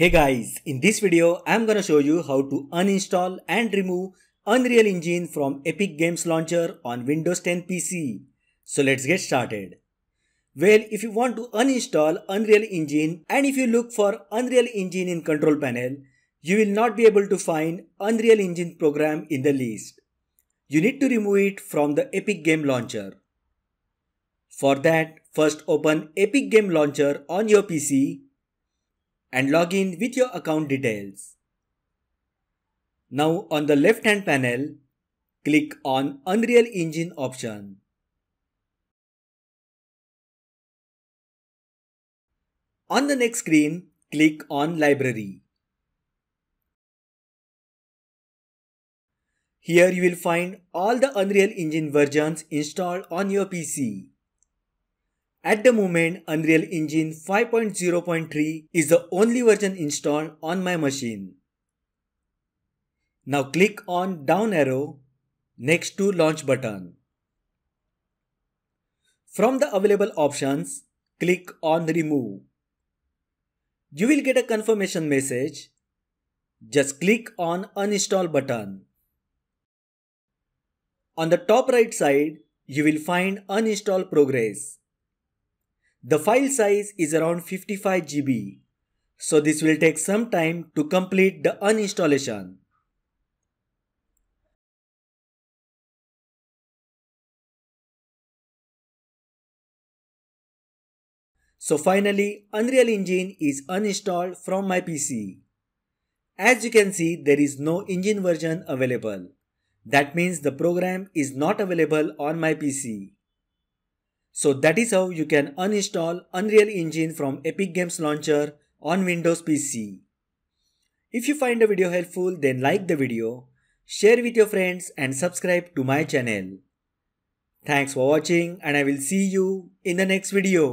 Hey guys, in this video, I'm gonna show you how to uninstall and remove Unreal Engine from Epic Games Launcher on Windows 10 PC. So let's get started. Well, if you want to uninstall Unreal Engine and if you look for Unreal Engine in control panel, you will not be able to find Unreal Engine program in the list. You need to remove it from the Epic Game Launcher. For that, first open Epic Game Launcher on your PC and log in with your account details. Now on the left hand panel, click on Unreal Engine option. On the next screen, click on Library. Here you will find all the Unreal Engine versions installed on your PC. At the moment, Unreal Engine 5.0.3 is the only version installed on my machine. Now click on down arrow next to launch button. From the available options, click on remove. You will get a confirmation message. Just click on uninstall button. On the top right side, you will find uninstall progress. The file size is around 55 GB, so this will take some time to complete the uninstallation. So finally Unreal Engine is uninstalled from my PC. As you can see there is no engine version available. That means the program is not available on my PC. So that is how you can uninstall Unreal Engine from Epic Games Launcher on Windows PC. If you find the video helpful then like the video, share with your friends and subscribe to my channel. Thanks for watching and I will see you in the next video.